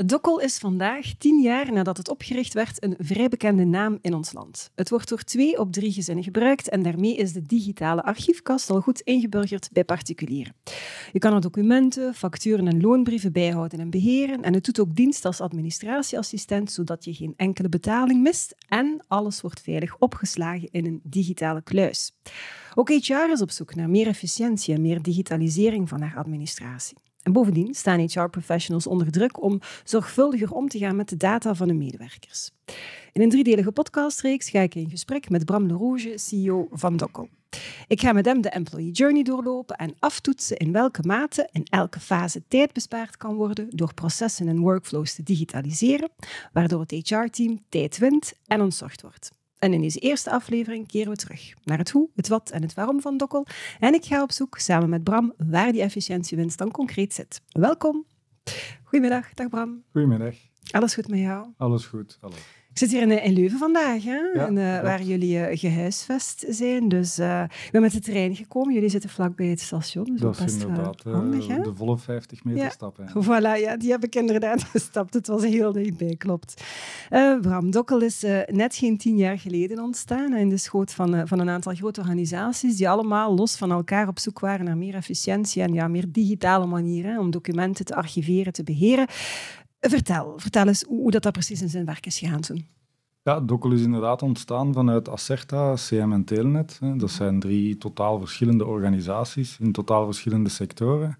Het Dokkel is vandaag, tien jaar nadat het opgericht werd, een vrij bekende naam in ons land. Het wordt door twee op drie gezinnen gebruikt en daarmee is de digitale archiefkast al goed ingeburgerd bij particulieren. Je kan er documenten, facturen en loonbrieven bijhouden en beheren en het doet ook dienst als administratieassistent, zodat je geen enkele betaling mist en alles wordt veilig opgeslagen in een digitale kluis. Ook HR is op zoek naar meer efficiëntie en meer digitalisering van haar administratie. En bovendien staan HR-professionals onder druk om zorgvuldiger om te gaan met de data van hun medewerkers. In een driedelige podcastreeks ga ik in gesprek met Bram de Rouge, CEO van Docco. Ik ga met hem de employee journey doorlopen en aftoetsen in welke mate in elke fase tijd bespaard kan worden door processen en workflows te digitaliseren, waardoor het HR-team tijd wint en ontzorgd wordt. En in deze eerste aflevering keren we terug naar het hoe, het wat en het waarom van Dokkel. En ik ga op zoek samen met Bram waar die efficiëntiewinst dan concreet zit. Welkom. Goedemiddag, dag Bram. Goedemiddag. Alles goed met jou? Alles goed, Hallo zit hier eh, in, Leuven vandaag, hè? Eh, waar jullie uh, gehuisvest zijn. Dus uh, ik ben met de trein gekomen. Jullie zitten vlakbij het station. Dus dat is inderdaad handig, de volle 50 meter stappen. stap. Voilà, ja, die heb ik inderdaad gestapt. Het was heel dichtbij, klopt. Bram Dokkel is net geen tien jaar geleden ontstaan in de schoot van, van een aantal grote organisaties die allemaal los van elkaar op zoek waren naar meer efficiëntie en ja, meer digitale manieren om documenten te archiveren, te beheren. Vertel, vertel eens hoe dat, dat precies in zijn werk is gegaan toen. Ja, Dokkel is inderdaad ontstaan vanuit Acerta, CM en Telnet. Dat zijn drie totaal verschillende organisaties in totaal verschillende sectoren.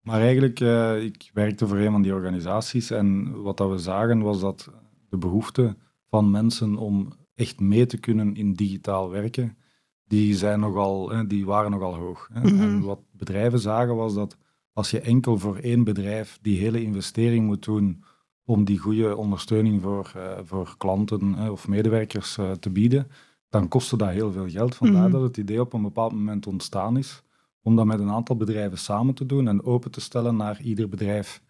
Maar eigenlijk, eh, ik werkte voor een van die organisaties en wat dat we zagen was dat de behoefte van mensen om echt mee te kunnen in digitaal werken, die, zijn nogal, die waren nogal hoog. Mhm. En wat bedrijven zagen was dat als je enkel voor één bedrijf die hele investering moet doen om die goede ondersteuning voor, eh, voor klanten eh, of medewerkers eh, te bieden, dan kostte dat heel veel geld. Vandaar mhm. dat het idee op een bepaald moment ontstaan is om dat met een aantal bedrijven samen te doen en open te stellen naar ieder bedrijf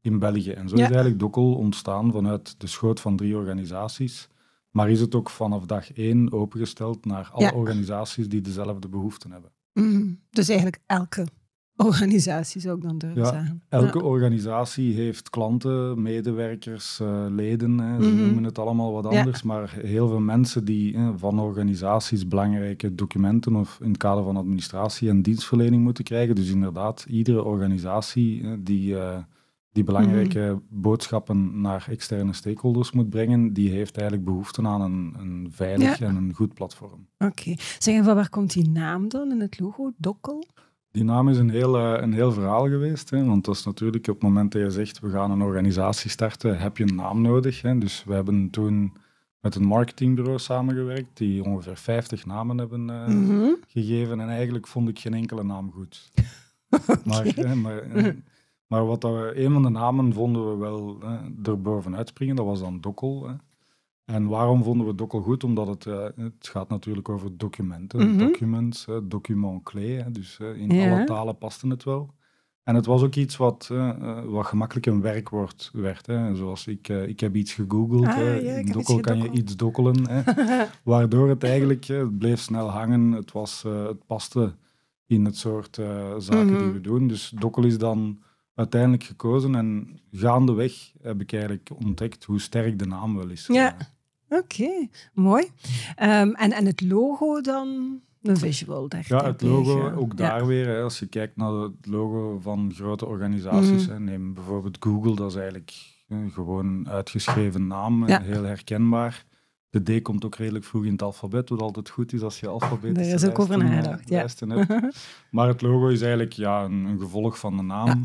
in België. En zo is eigenlijk Dokkel ontstaan vanuit de schoot van drie organisaties. Maar is het ook vanaf dag één opengesteld naar alle organisaties die dezelfde behoeften hebben. Mhm. Dus eigenlijk elke Organisaties ook dan durven ja, zeggen. Elke organisatie heeft klanten, medewerkers, eh, leden. Hè, ze mhm. noemen het allemaal wat anders. Maar heel veel mensen die hè, van organisaties belangrijke documenten of in het kader van administratie en dienstverlening moeten krijgen. Dus inderdaad, iedere organisatie die. Eh, die belangrijke mhm. boodschappen naar externe stakeholders moet brengen, die heeft eigenlijk behoefte aan een, een veilig en een goed platform. Oké. Okay. Zeg, van waar komt die naam dan in het logo, Dokkel? Die naam is een heel, eh, een heel verhaal geweest. Hè? Want dat is natuurlijk op het moment dat je zegt, we gaan een organisatie starten, heb je een naam nodig. Hè? Dus we hebben toen met een marketingbureau samengewerkt, die ongeveer 50 namen hebben eh, mhm. gegeven. En eigenlijk vond ik geen enkele naam goed. maar, hè, eh, maar, mhm. maar, wat dat een van de namen vonden we wel hè, erbovenuit springen, dat was dan Dokkel. Hè? En waarom vonden we Dokkel goed? Omdat het, eh, het gaat natuurlijk over documenten, mhm. documents, document clé. Dus eh, in alle talen paste het wel. En het was ook iets wat, eh, wat gemakkelijk een werkwoord werd. Hè. Zoals ik, ik heb iets gegoogeld, ah, in dokkel kan je iets dokkelen. Hè. Waardoor het eigenlijk het bleef snel hangen, het, was, het paste in het soort zaken die mhm. we doen. Dus dokkel is dan uiteindelijk gekozen en gaandeweg heb ik eigenlijk ontdekt hoe sterk de naam wel is. Ja, oké, mooi. Ehm, en, en het logo dan? Een visual, daar. Ja, het logo, ook daar weer. als je kijkt naar het logo van grote organisaties, mm. neem bijvoorbeeld Google, dat is eigenlijk gewoon uitgeschreven naam, heel herkenbaar. De D komt ook redelijk vroeg in het alfabet, wat altijd goed is als je alfabet Daar is ook over nagedacht, ja. Maar het logo is eigenlijk ja, een, gevolg van de naam.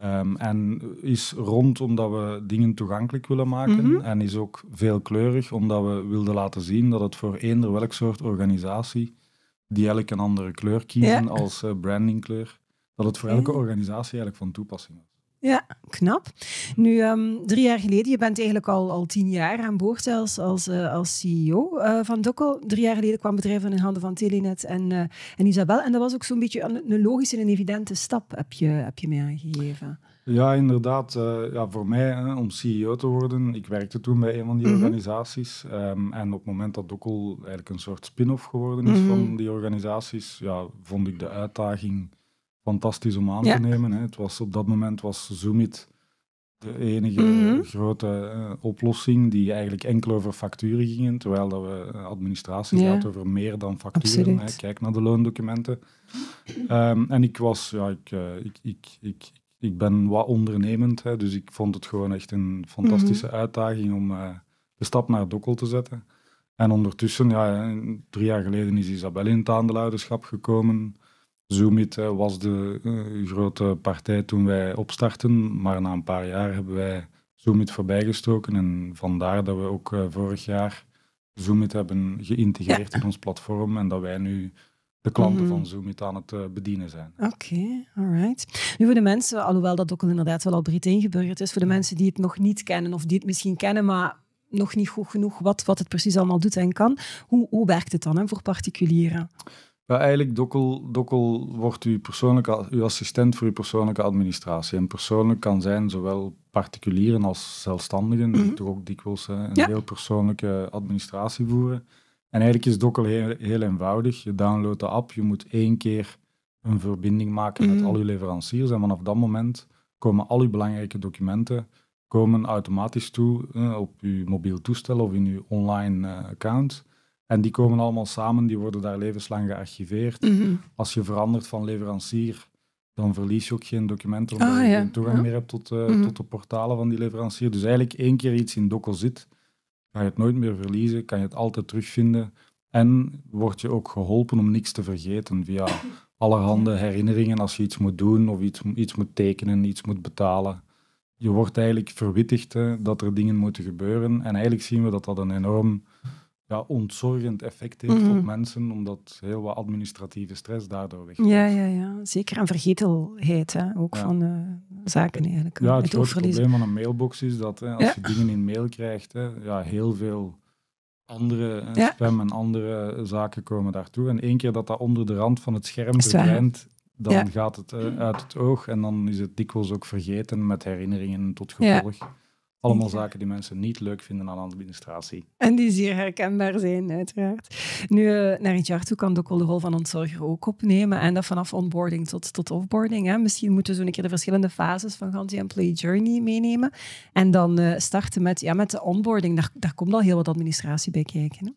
Ehm, en is rond omdat we dingen toegankelijk willen maken. Mhm. En is ook veelkleurig omdat we wilden laten zien dat het voor eender welk soort organisatie, die elk een andere kleur kiezen als eh, brandingkleur, dat het voor elke organisatie eigenlijk van toepassing is. Ja, knap. Nu, ehm, drie jaar geleden, je bent eigenlijk al, al tien jaar aan boord als, als, eh, als CEO eh, van Dokkel. Drie jaar geleden kwam het bedrijf in handen van Telenet en, uh, en Isabel. En dat was ook zo'n beetje een, logische en evidente stap, heb je, heb je mij aangegeven. Ja, inderdaad. ja, voor mij, hè, om CEO te worden, ik werkte toen bij een van die mhm. organisaties. Ehm, en op het moment dat Dokkel eigenlijk een soort spin-off geworden is mhm. van die organisaties, ja, vond ik de uitdaging fantastisch om aan te nemen. Hè. Het was, op dat moment was Zoomit de enige mhm. grote eh, oplossing die eigenlijk enkel over facturen ging, terwijl dat we eh, administratie ja. gaat over meer dan facturen. Hè. Kijk naar de loondocumenten. Ehm, en ik was, ja, ik, eh, ik, ik, ik, ik ben wat ondernemend, hè, dus ik vond het gewoon echt een fantastische mhm. uitdaging om de stap naar Dokkel te zetten. En ondertussen, ja, drie jaar geleden is Isabelle in het aandeelhouderschap gekomen. Zoomit eh, was de eh, grote partij toen wij opstarten, maar na een paar jaar hebben wij Zoomit voorbijgestoken en vandaar dat we ook eh, vorig jaar Zoomit hebben geïntegreerd in ons platform en dat wij nu de klanten van mhm. Zoomit aan het bedienen zijn. Oké, okay, alright. Nu voor de mensen, alhoewel dat ook al inderdaad wel al breed ingeburgerd is, voor de mensen die het nog niet kennen of die het misschien kennen, maar nog niet goed genoeg wat, wat het precies allemaal doet en kan, hoe, hoe werkt het dan hè, voor particulieren? Ja, eigenlijk, Dokkel, Dokkel wordt uw, persoonlijke, uw assistent voor uw persoonlijke administratie. En persoonlijk kan zijn zowel particulieren als zelfstandigen, die mhm. toch ook dikwijls hè, een heel persoonlijke administratie voeren. En eigenlijk is Dokkel heel, heel eenvoudig. Je downloadt de app, je moet één keer een verbinding maken met mhm. al uw leveranciers. En vanaf dat moment komen al uw belangrijke documenten komen automatisch toe op uw mobiel toestel of in uw online eh, account. En die komen allemaal samen, die worden daar levenslang gearchiveerd. Mhm. Als je verandert van leverancier, dan verlies je ook geen documenten, omdat ah, je geen toegang meer hebt tot, eh, mhm. tot de portalen van die leverancier. Dus eigenlijk één keer iets in Dokkel zit, kan je het nooit meer verliezen, kan je het altijd terugvinden. En word je ook geholpen om niks te vergeten via allerhande herinneringen als je iets moet doen of iets, iets moet tekenen, iets moet betalen. Je wordt eigenlijk verwittigd dat er dingen moeten gebeuren. En eigenlijk zien we dat dat een enorm ja, ontzorgend effect heeft mhm. op mensen, omdat heel wat administratieve stress daardoor weg Ja, ja, ja. Zeker en vergetelheid, hè? ook van eh, zaken eigenlijk. Ja, het, grote probleem van een mailbox is dat hè, als je dingen in mail krijgt, hè, ja, heel veel andere eh, spam en andere eh, zaken komen daartoe. En één keer dat dat onder de rand van het scherm verdwijnt, dan gaat het uit het oog en dan is het dikwijls ook vergeten met herinneringen tot gevolg. Allemaal zaken die mensen niet leuk vinden aan de administratie. En die zeer herkenbaar zijn, uiteraard. Nu, eh, naar een jaar toe kan de de rol van ontzorger ook opnemen. En dat vanaf onboarding tot, tot offboarding. Hè. Misschien moeten we zo een keer de verschillende fases van die employee journey meenemen. En dan eh, starten met, ja, met de onboarding. Daar, komt al heel wat administratie bij kijken. Hè?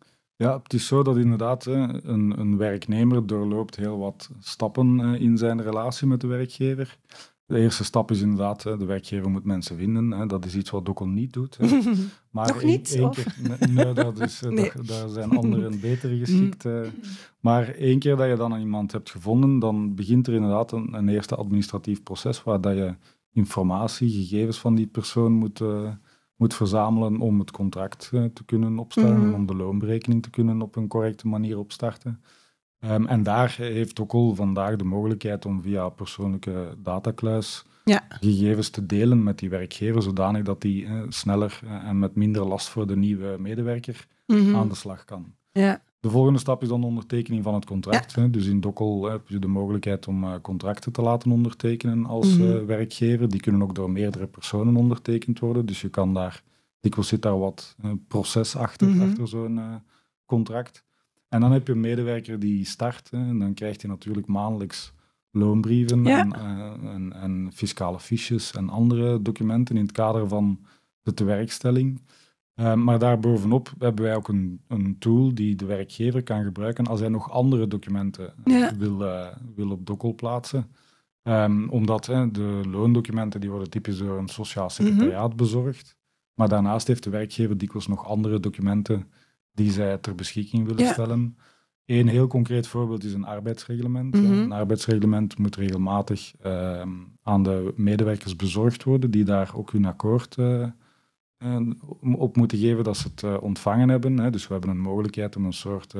Ja, het is zo dat inderdaad een, een werknemer doorloopt heel wat stappen eh, in zijn relatie met de werkgever. De eerste stap is inderdaad, de werkgever moet mensen vinden. Dat is iets wat Dokon niet doet. Maar Nog niet? keer, nee, dat is, eh, Daar, zijn anderen beter geschikt. Maar één keer dat je dan iemand hebt gevonden, dan begint er inderdaad een, eerste administratief proces waar dat je informatie, gegevens van die persoon moet, eh, moet verzamelen om het contract eh, te kunnen opstellen, mm om de loonberekening te kunnen op een correcte manier opstarten. Ehm, en daar heeft ook vandaag de mogelijkheid om via persoonlijke datakluis ja. gegevens te delen met die werkgever, zodanig dat die eh, sneller eh, en met minder last voor de nieuwe medewerker mhm. aan de slag kan. Ja. De volgende stap is dan de ondertekening van het contract. Dus in Dokkel eh, heb je de mogelijkheid om contracten te laten ondertekenen als mhm. werkgever. Die kunnen ook door meerdere personen ondertekend worden. Dus je kan daar, dikwijls zit daar wat proces achter, mhm. achter zo'n contract. En dan heb je een medewerker die start hè, en dan krijgt hij natuurlijk maandelijks loonbrieven en, eh, en, en, fiscale fiches en andere documenten in het kader van de tewerkstelling. Uh, maar daarbovenop hebben wij ook een, een tool die de werkgever kan gebruiken als hij nog andere documenten wil, eh, wil op dokkel plaatsen. Ehm, omdat hè, de loondocumenten die worden typisch door een sociaal mhm. secretariaat bezorgd. Maar daarnaast heeft de werkgever dikwijls nog andere documenten die zij ter beschikking willen stellen. Een heel concreet voorbeeld is een arbeidsreglement. Mhm. Een arbeidsreglement moet regelmatig ehm, aan de medewerkers bezorgd worden, die daar ook hun akkoord eh, eh, op moeten geven dat ze het eh, ontvangen hebben. Hè. Dus we hebben een mogelijkheid om een soort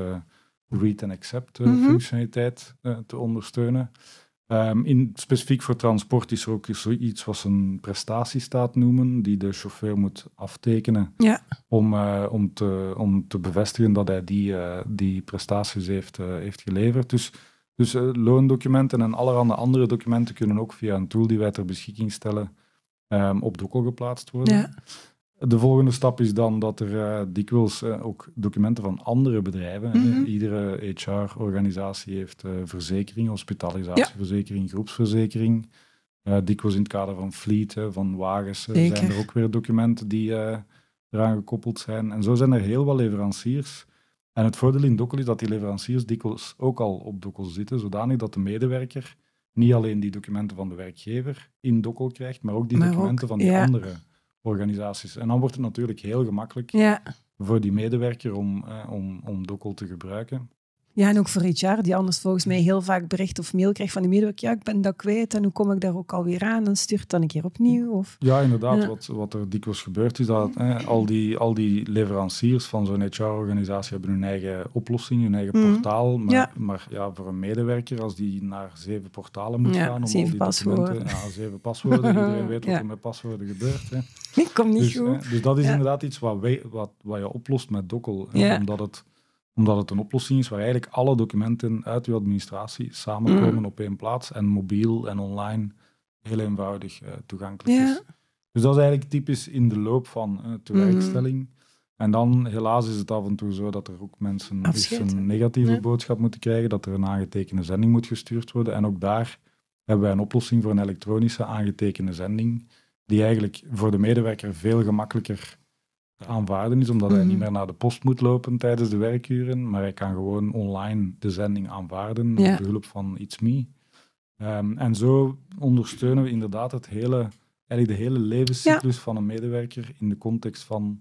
read and accept mhm. functionaliteit te ondersteunen. Ehm, in, specifiek voor transport is er ook zoiets wat ze een prestatiestaat noemen, die de chauffeur moet aftekenen ja. om, eh, om, te, om te bevestigen dat hij die, eh, die prestaties heeft, eh, heeft geleverd. Dus, dus loondocumenten en allerhande andere documenten kunnen ook via een tool die wij ter beschikking stellen um, op Dokkel geplaatst worden. Ja. De volgende stap is dan dat er uh, dikwijls eh, ook documenten van andere bedrijven. Mhm. Iedere HR-organisatie heeft uh, verzekering, hospitalisatieverzekering, groepsverzekering. dikwijls in het kader van fleet, van wagens, zijn er ook weer documenten die eraan gekoppeld zijn. En zo zijn er heel wat leveranciers. En het voordeel in Dokkel is dat die leveranciers dikwijls ook al op Dokkel zitten, zodanig dat de medewerker niet alleen die documenten van de werkgever in Dokkel krijgt, maar ook die documenten van die ja. anderen organisaties. En dan wordt het natuurlijk heel gemakkelijk voor die medewerker om, eh, om, om Dokkel te gebruiken. Ja, en ook voor Richard, die anders volgens mij heel vaak bericht of mail krijgt van de medewerker. Ja, ik ben dat kwijt en hoe kom ik daar ook alweer aan? dan stuurt dan een keer opnieuw? Of... Ja, inderdaad. Wat, wat er dikwijls gebeurt is dat hè, al, die, al die leveranciers van zo'n HR-organisatie hebben hun eigen oplossing, hun eigen mhm. portaal. Maar maar ja, voor een medewerker, als die naar zeven portalen moet gaan om zeven al Ja, zeven paswoorden. Iedereen weet wat er met paswoorden gebeurt. Hè. Ik kom niet dus, goed. dus dat is inderdaad iets wat, wij, wat, wat je oplost met Dokkel. Omdat het omdat het een oplossing is waar eigenlijk alle documenten uit uw administratie samenkomen mm. op één plaats en mobiel en online heel eenvoudig eh, toegankelijk is. Dus dat is eigenlijk typisch in de loop van uh, eh, tewerkstelling. Mm. En dan, helaas, is het af en toe zo dat er ook mensen een negatieve boodschap moeten krijgen, dat er een aangetekende zending moet gestuurd worden. En ook daar hebben wij een oplossing voor een elektronische aangetekende zending, die eigenlijk voor de medewerker veel gemakkelijker aanvaarden is, omdat hij niet mhm. meer naar de post moet lopen tijdens de werkuren, maar hij kan gewoon online de zending aanvaarden met behulp van It's Me. Ehm, en zo ondersteunen we inderdaad het hele, eigenlijk de hele levenscyclus van een medewerker in de context van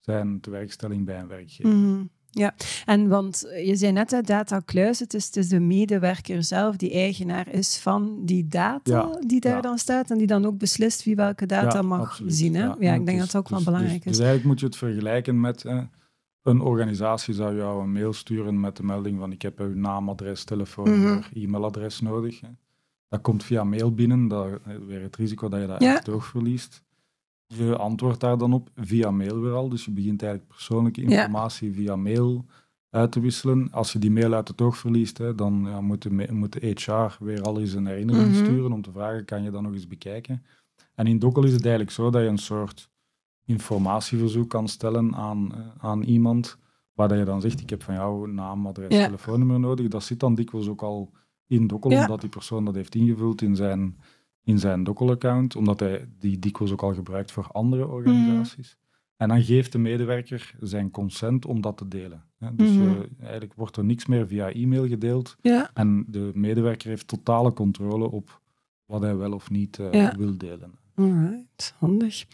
zijn tewerkstelling bij een werkgever. Mhm. Ja, en want eh, je zei net dat Data Kluis, is, het is de medewerker zelf die eigenaar is van die data die daar dan staat en die dan ook beslist wie welke data mag zien. Hè? Ja, ik denk dus- dat dat ook wel dus- belangrijk dus- is. Dus eigenlijk moet je het vergelijken met een organisatie zou jou een mail sturen met de melding van ik heb uw naam, adres, telefoon mhm. e-mailadres nodig. Hè. Dat komt via mail binnen, dat, weer het risico dat je dat echt verliest je antwoordt daar dan op via mail weer al. Dus je begint eigenlijk persoonlijke informatie via mail uit te wisselen. Als je die mail uit het oog verliest, hè, dan ja, moet, de, moet, de, HR weer al eens een herinnering mhm. sturen om te vragen, kan je dat nog eens bekijken? En in Dokkel is het eigenlijk zo dat je een soort informatieverzoek kan stellen aan, eh, aan iemand, waar je dan zegt, ik heb van jou naam, adres, telefoonnummer nodig. Dat zit dan dikwijls ook al in Dokkel, omdat die persoon dat heeft ingevuld in zijn in zijn Dokkel-account, omdat hij die dikwijls ook al gebruikt voor andere mhm. organisaties. En dan geeft de medewerker zijn consent om dat te delen. Dus mhm. eh, eigenlijk wordt er niks meer via e-mail gedeeld. Ja. En de medewerker heeft totale controle op wat hij wel of niet eh, wil delen. right, handig.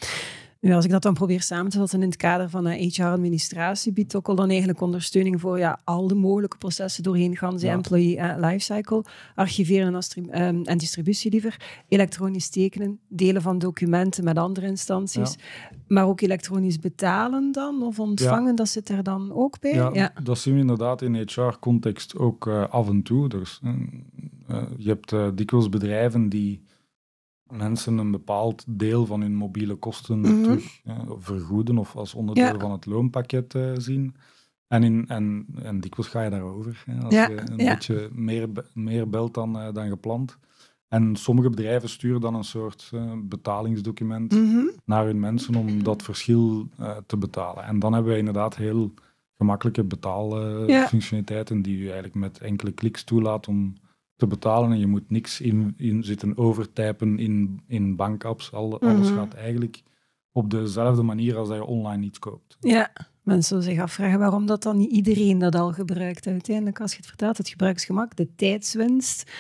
Nu, als ik dat dan probeer samen te vatten in het kader van HR-administratie, eh, biedt al dan eigenlijk ondersteuning voor ja, al de mogelijke processen doorheen gaan, ze employee eh, lifecycle, archiveren en, um, en, distributie liever, elektronisch tekenen, delen van documenten met andere instanties, maar ook elektronisch betalen dan of ontvangen, dat zit er dan ook bij? Ja, dat zien we inderdaad in HR-context ook eh, af en toe. Dus, je hebt dikwijls bedrijven die mensen een bepaald deel van hun mobiele kosten mm terug vergoeden of als onderdeel van het loonpakket eh, zien. En, en, dikwijls ga je daarover. Hè, als je een beetje meer, meer belt dan, uh, dan gepland. En sommige bedrijven sturen dan een soort eh, betalingsdocument mhm. naar hun mensen om dat verschil te betalen. En dan hebben we inderdaad heel gemakkelijke betaalfunctionaliteiten die u eigenlijk met enkele kliks toelaat om te betalen en je moet niks in, in zitten overtypen in, in bankapps. Alles mhm. gaat eigenlijk op dezelfde manier als dat je online iets koopt. Ja, mensen zullen zich afvragen waarom dat dan niet iedereen dat al gebruikt. Uiteindelijk, als je het vertelt, het gebruiksgemak, de tijdswinst.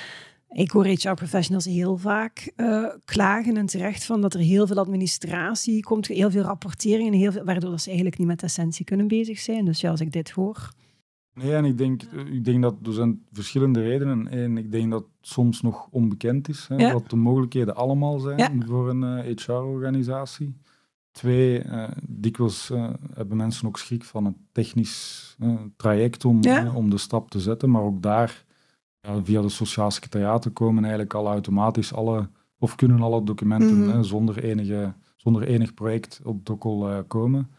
Ik hoor HR-professionals heel vaak eh, klagen en terecht van dat er heel veel administratie komt, heel veel rapporteringen, heel veel, waardoor ze eigenlijk niet met essentie kunnen bezig zijn. Dus ja, als ik dit hoor, Nee, en ik denk, eh, ik denk dat er zijn verschillende redenen. En ik denk dat het soms nog onbekend is, hè, wat de mogelijkheden allemaal zijn voor een HR-organisatie. Eh, Twee, uh, dikwijls hebben mensen ook schrik van een technisch traject om, om de stap te zetten. Maar ook daar, via de sociale secretariaten komen eigenlijk al automatisch alle, of kunnen alle documenten mhm. hè, zonder, enige, zonder enig project op Dokkel komen.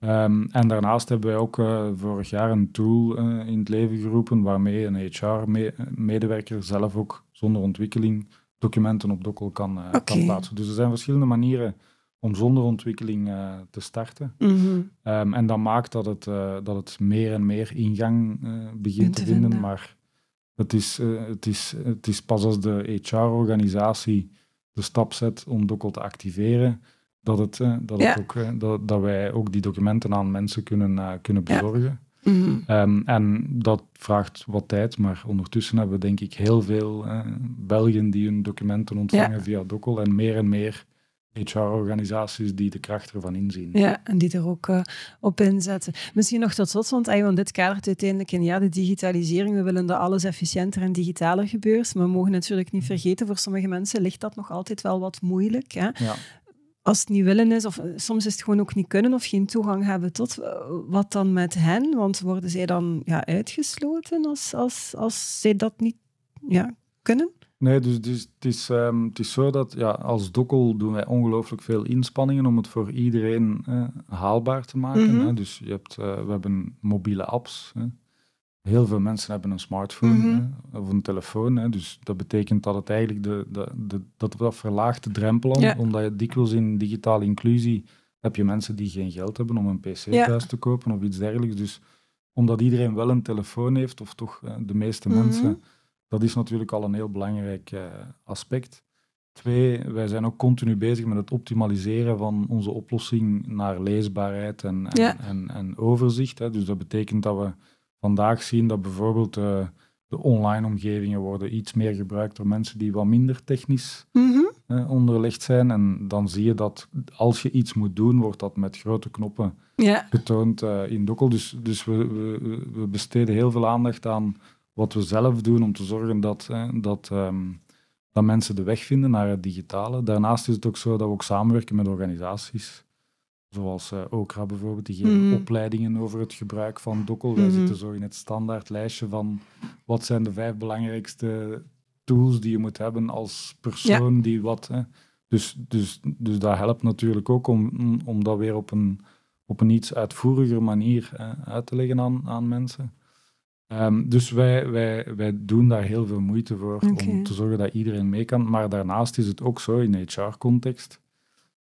Ehm, en daarnaast hebben wij ook eh, vorig jaar een tool eh, in het leven geroepen waarmee een HR-medewerker zelf ook zonder ontwikkeling documenten op Dokkel kan, eh, kan plaatsen. Dus er zijn verschillende manieren om zonder ontwikkeling te starten. Mhm. Ehm, en dat maakt dat het, dat het meer en meer ingang begint te vinden, Maar het is, het, is, het is pas als de HR-organisatie de stap zet om Dokkel te activeren dat, het, eh, dat, het ook, eh, dat, dat, wij ook die documenten aan mensen kunnen, eh, kunnen bezorgen. Mhm. Ehm, en dat vraagt wat tijd, maar ondertussen hebben we denk ik heel veel uh, Belgen die hun documenten ontvangen via Dokkel en meer en meer HR-organisaties die de kracht ervan inzien. Ja, en die er ook op inzetten. Misschien nog tot slot, want, eigenlijk dit kadert uiteindelijk in ja, de digitalisering. We willen dat alles efficiënter en digitaler gebeurt. Maar we mogen natuurlijk niet vergeten, voor sommige mensen ligt dat nog altijd wel wat moeilijk. Hè? Ja als het niet willen is, of eh, soms is het gewoon ook niet kunnen of geen toegang hebben tot, eh, wat dan met hen? Want worden zij dan ja, uitgesloten als, als, als zij dat niet ja, kunnen? Nee, dus, dus het, is, ehm, het is zo dat ja, als dokkel doen wij ongelooflijk veel inspanningen om het voor iedereen eh, haalbaar te maken. Mhm. hè? Dus je hebt, eh, we hebben mobiele apps. Hè? heel veel mensen hebben een smartphone mhm. of een telefoon. Hè, dus dat betekent dat het eigenlijk de, de, de dat, dat verlaagt de drempel aan. Omdat je dikwijls in digitale inclusie heb je mensen die geen geld hebben om een PC thuis te kopen of iets dergelijks. Dus omdat iedereen wel een telefoon heeft, of toch eh, de meeste mhm. mensen, dat is natuurlijk al een heel belangrijk eh, aspect. Twee, wij zijn ook continu bezig met het optimaliseren van onze oplossing naar leesbaarheid en, en, en overzicht. Hè. Dus dat betekent dat we vandaag zien dat bijvoorbeeld eh, de online omgevingen worden iets meer gebruikt door mensen die wat minder technisch mhm. eh, onderlegd zijn. En dan zie je dat als je iets moet doen, wordt dat met grote knoppen getoond eh, in Dokkel. Dus, dus we, we, we, besteden heel veel aandacht aan wat we zelf doen om te zorgen dat, dat, ehm, dat mensen de weg vinden naar het digitale. Daarnaast is het ook zo dat we ook samenwerken met organisaties. Zoals eh, okra bijvoorbeeld, die geven mm. opleidingen over het gebruik van dokkel. Wij mm-hmm. zitten zo in het standaard lijstje van wat zijn de vijf belangrijkste tools die je moet hebben als persoon die wat... Hè. Dus, dus, dus dat helpt natuurlijk ook om, om dat weer op een, op een iets uitvoeriger manier uit te leggen aan, aan mensen. Ehm, dus wij, wij, wij doen daar heel veel moeite voor om te zorgen dat iedereen mee kan. Maar daarnaast is het ook zo in HR-context.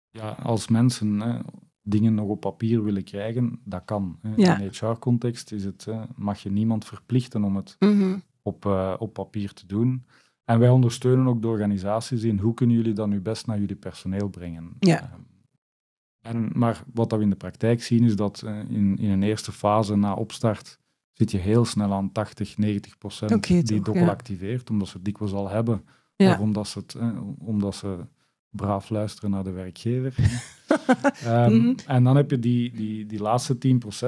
Ja, als mensen hè, dingen nog op papier willen krijgen, dat kan. Ja. In HR-context is het, mag je niemand verplichten om het mhm. op, eh, op papier te doen. En wij ondersteunen ook de organisaties in hoe kunnen jullie dat nu best naar jullie personeel brengen. Ja. Ehm, en, maar wat we in de praktijk zien is dat eh, in, in een eerste fase na opstart zit je heel snel aan 80, 90 procent die toch, het ook ja. activeert, omdat ze het dikwijls al hebben. Of ze, het, eh, omdat ze braaf luisteren naar de werkgever. Ehm, mhm. En dan heb je die, die, die laatste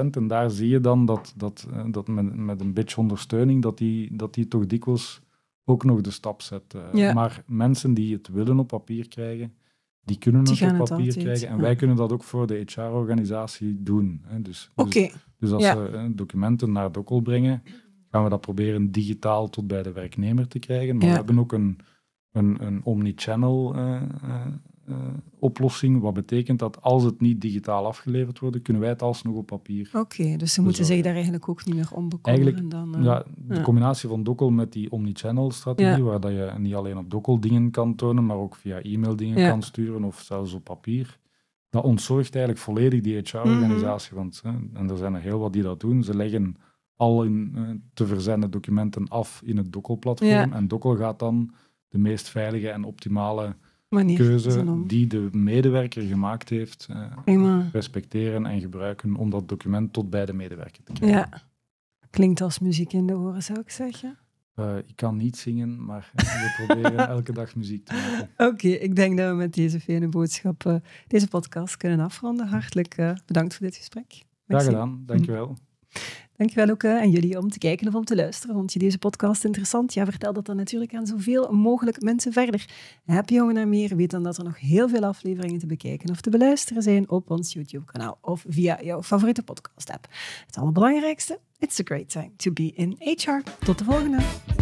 10%. En daar zie je dan dat, dat, eh, dat met, met een beetje ondersteuning, dat die, dat die toch dikwijls ook nog de stap zet. Eh. Maar mensen die het willen op papier krijgen, die kunnen het op papier krijgen. En wij kunnen dat ook voor de HR-organisatie doen. Hè. Dus, dus, dus als we eh, documenten naar Dokkel brengen, gaan we dat proberen digitaal tot bij de werknemer te krijgen. Maar we hebben ook een een, een channel eh, eh, eh, oplossing. Wat betekent dat als het niet digitaal afgeleverd wordt, kunnen wij het alsnog op papier. Oké, dus ze moeten zich daar eigenlijk ook niet meer om bekommeren. dan, ja, de combinatie van Dokkel met die channel strategie waar dat je niet alleen op Dokkel dingen kan tonen, maar ook via e-mail dingen kan sturen of zelfs op papier dat ontzorgt eigenlijk volledig die HR-organisatie. Mm Want en er zijn er heel wat die dat doen. Ze leggen al hun te verzenden documenten af in het Dokkel-platform. En Dokkel gaat dan de meest veilige en optimale keuze die de medewerker gemaakt heeft, eh, respecteren en gebruiken om dat document tot bij de medewerker te krijgen. Ja. Klinkt als muziek in de oren, zou ik zeggen. Eh, ik kan niet zingen, maar we proberen elke dag muziek te maken. Oké, ik denk dat we met deze fijne boodschap deze podcast kunnen afronden. Hartelijk eh, bedankt voor dit gesprek. Graag gedaan, dankjewel. Mhm. Dankjewel ook aan jullie om te kijken of om te luisteren. Vond je deze podcast interessant? Ja, vertel dat dan natuurlijk aan zoveel mogelijk mensen verder. Heb je honger naar meer? Weet dan dat er nog heel veel afleveringen te bekijken of te beluisteren zijn op ons YouTube-kanaal of via jouw favoriete podcast-app. Het allerbelangrijkste, it's a great time to be in HR. Tot de volgende!